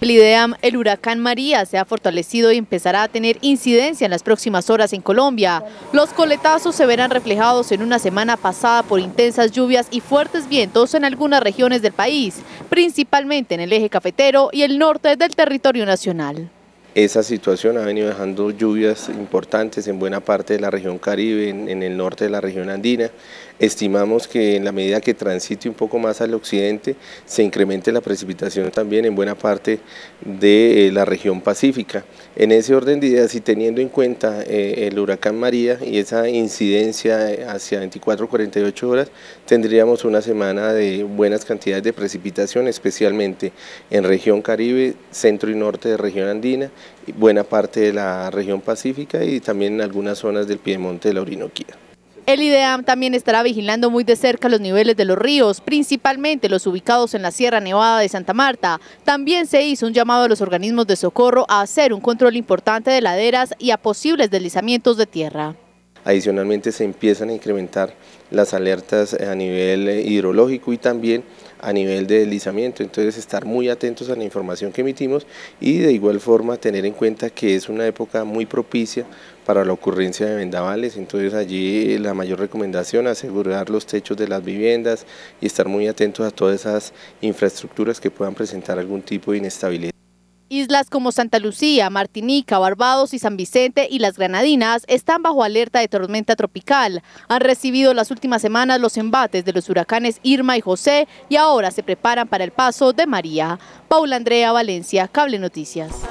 el huracán María, se ha fortalecido y empezará a tener incidencia en las próximas horas en Colombia. Los coletazos se verán reflejados en una semana pasada por intensas lluvias y fuertes vientos en algunas regiones del país, principalmente en el eje cafetero y el norte del territorio nacional. Esa situación ha venido dejando lluvias importantes en buena parte de la región Caribe, en el norte de la región andina, Estimamos que en la medida que transite un poco más al occidente, se incremente la precipitación también en buena parte de eh, la región pacífica. En ese orden de ideas y teniendo en cuenta eh, el huracán María y esa incidencia eh, hacia 24-48 horas, tendríamos una semana de buenas cantidades de precipitación, especialmente en región Caribe, centro y norte de región andina, buena parte de la región pacífica y también en algunas zonas del Piedemonte de la Orinoquía. El IDEAM también estará vigilando muy de cerca los niveles de los ríos, principalmente los ubicados en la Sierra Nevada de Santa Marta. También se hizo un llamado a los organismos de socorro a hacer un control importante de laderas y a posibles deslizamientos de tierra. Adicionalmente se empiezan a incrementar las alertas a nivel eh, hidrológico y también a nivel de deslizamiento. Entonces estar muy atentos a la información que emitimos y de igual forma tener en cuenta que es una época muy propicia para la ocurrencia de vendavales. Entonces allí eh, la mayor recomendación asegurar los techos de las viviendas y estar muy atentos a todas esas infraestructuras que puedan presentar algún tipo de inestabilidad. Islas como Santa Lucía, Martinica, Barbados y San Vicente y las Granadinas están bajo alerta de tormenta tropical. Han recibido las últimas semanas los embates de los huracanes Irma y José y ahora se preparan para el paso de María. Paula Andrea Valencia, Cable Noticias.